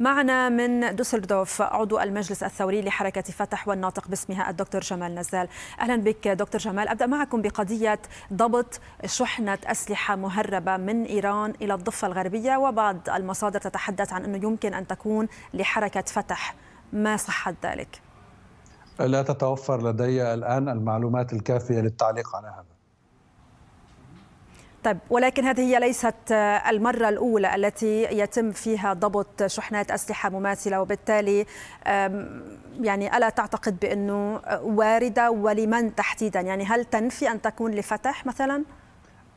معنا من دوسلدورف عضو المجلس الثوري لحركة فتح والناطق باسمها الدكتور جمال نزال أهلا بك دكتور جمال أبدأ معكم بقضية ضبط شحنة أسلحة مهربة من إيران إلى الضفة الغربية وبعض المصادر تتحدث عن أنه يمكن أن تكون لحركة فتح ما صحة ذلك؟ لا تتوفر لدي الآن المعلومات الكافية للتعليق على هذا طيب ولكن هذه ليست آه، المرة الأولى التي يتم فيها ضبط شحنات أسلحة مماثلة وبالتالي يعني ألا تعتقد بأنه آه، واردة ولمن تحديدا يعني هل تنفي أن تكون لفتح مثلا؟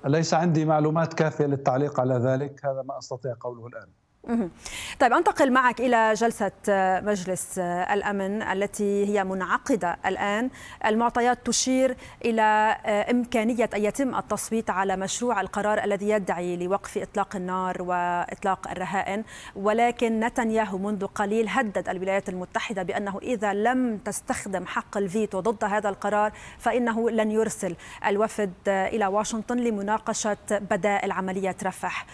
ليس عندي معلومات كافية للتعليق على ذلك هذا ما أستطيع قوله الآن طيب انتقل معك الى جلسه آه، مجلس آه، الامن التي هي منعقده الان، المعطيات تشير الى آه، امكانيه ان يتم التصويت على مشروع القرار الذي يدعي لوقف اطلاق النار واطلاق الرهائن، ولكن نتنياهو منذ قليل هدد الولايات المتحده بانه اذا لم تستخدم حق الفيتو ضد هذا القرار فانه لن يرسل الوفد الى واشنطن لمناقشه بدائل عمليه رفح.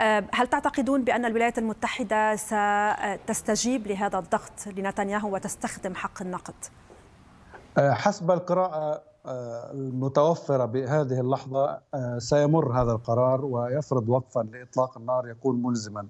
آه، هل تعتقدون بأن الولايات المتحدة ستستجيب لهذا الضغط لنتنياهو وتستخدم حق النقد؟ آه، حسب القراءة آه، المتوفرة بهذه اللحظة سيمر هذا القرار ويفرض وقفا لإطلاق النار يكون ملزما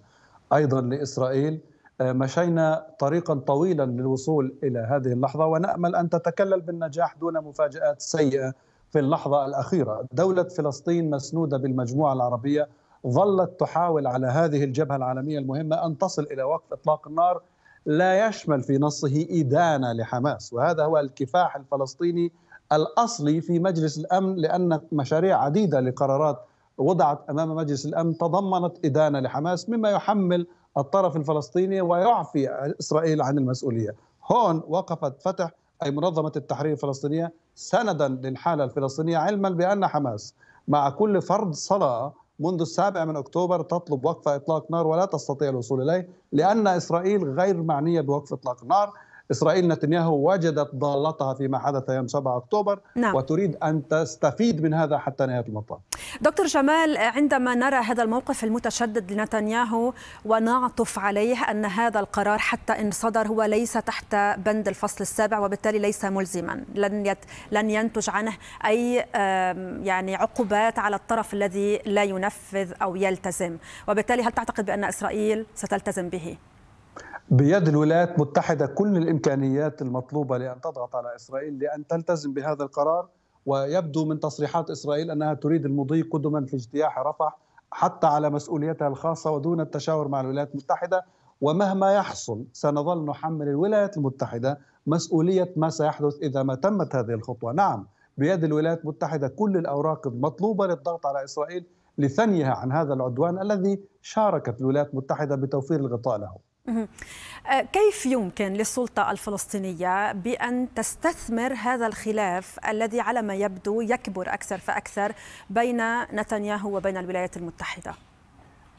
أيضا لإسرائيل مشينا طريقا طويلا للوصول إلى هذه اللحظة ونأمل أن تتكلل بالنجاح دون مفاجآت سيئة في اللحظة الأخيرة دولة فلسطين مسنودة بالمجموعة العربية ظلت تحاول على هذه الجبهة العالمية المهمة أن تصل إلى وقف إطلاق النار لا يشمل في نصه إدانة لحماس وهذا هو الكفاح الفلسطيني الأصلي في مجلس الأمن لأن مشاريع عديدة لقرارات وضعت أمام مجلس الأمن تضمنت إدانة لحماس مما يحمل الطرف الفلسطيني ويعفي إسرائيل عن المسؤولية هون وقفت فتح أي منظمة التحرير الفلسطينية سندا للحالة الفلسطينية علما بأن حماس مع كل فرض صلاة منذ السابع من أكتوبر تطلب وقف إطلاق نار ولا تستطيع الوصول إليه لأن إسرائيل غير معنية بوقف إطلاق النار إسرائيل نتنياهو وجدت ضالتها فيما حدث يوم 7 أكتوبر نعم. وتريد أن تستفيد من هذا حتى نهاية المطاف دكتور جمال عندما نرى هذا الموقف المتشدد لنتنياهو ونعطف عليه أن هذا القرار حتى إن صدر هو ليس تحت بند الفصل السابع وبالتالي ليس ملزما لن يت... لن ينتج عنه أي يعني عقوبات على الطرف الذي لا ينفذ أو يلتزم وبالتالي هل تعتقد بأن إسرائيل ستلتزم به؟ بيد الولايات المتحدة كل الإمكانيات المطلوبة لأن تضغط على إسرائيل لأن تلتزم بهذا القرار ويبدو من تصريحات إسرائيل أنها تريد المضي قدما في اجتياح رفح حتى على مسؤوليتها الخاصة ودون التشاور مع الولايات المتحدة ومهما يحصل سنظل نحمل الولايات المتحدة مسؤولية ما سيحدث إذا ما تمت هذه الخطوة نعم بيد الولايات المتحدة كل الأوراق المطلوبة للضغط على إسرائيل لثنيها عن هذا العدوان الذي شاركت الولايات المتحدة بتوفير الغطاء له أه، كيف يمكن للسلطة الفلسطينية بأن تستثمر هذا الخلاف الذي على ما يبدو يكبر أكثر فأكثر بين نتنياهو وبين الولايات المتحدة؟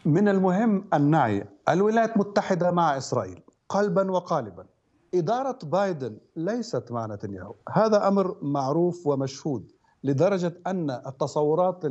من المهم أن نعي الولايات المتحدة مع إسرائيل قلبا وقالبا إدارة بايدن ليست مع نتنياهو هذا أمر معروف ومشهود لدرجة أن التصورات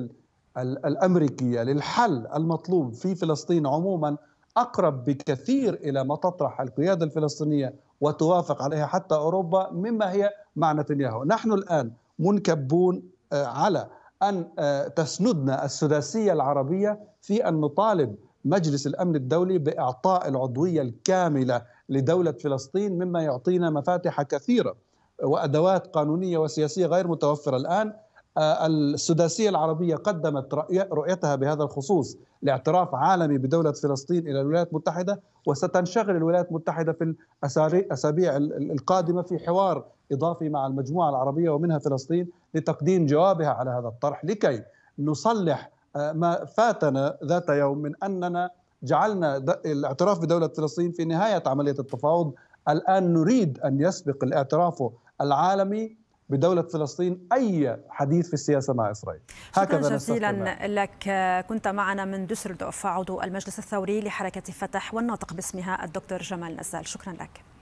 الأمريكية للحل المطلوب في فلسطين عموما اقرب بكثير الى ما تطرح القياده الفلسطينيه وتوافق عليها حتى اوروبا مما هي مع نتنياهو، نحن الان منكبون آه، على ان آه، تسندنا السداسيه العربيه في ان نطالب مجلس الامن الدولي باعطاء العضويه الكامله لدوله فلسطين مما يعطينا مفاتح كثيره وادوات قانونيه وسياسيه غير متوفره الان آه، السداسية العربية قدمت رؤيتها بهذا الخصوص لاعتراف عالمي بدولة فلسطين إلى الولايات المتحدة وستنشغل الولايات المتحدة في الأسابيع القادمة في حوار إضافي مع المجموعة العربية ومنها فلسطين لتقديم جوابها على هذا الطرح لكي نصلح آه، ما فاتنا ذات يوم من أننا جعلنا الاعتراف بدولة فلسطين في نهاية عملية التفاوض الآن نريد أن يسبق الاعتراف العالمي بدولة فلسطين أي حديث في السياسة مع إسرائيل هكذا شكرا جزيلا لك كنت معنا من دوسلدورف عضو المجلس الثوري لحركة فتح والناطق باسمها الدكتور جمال نزال شكرا لك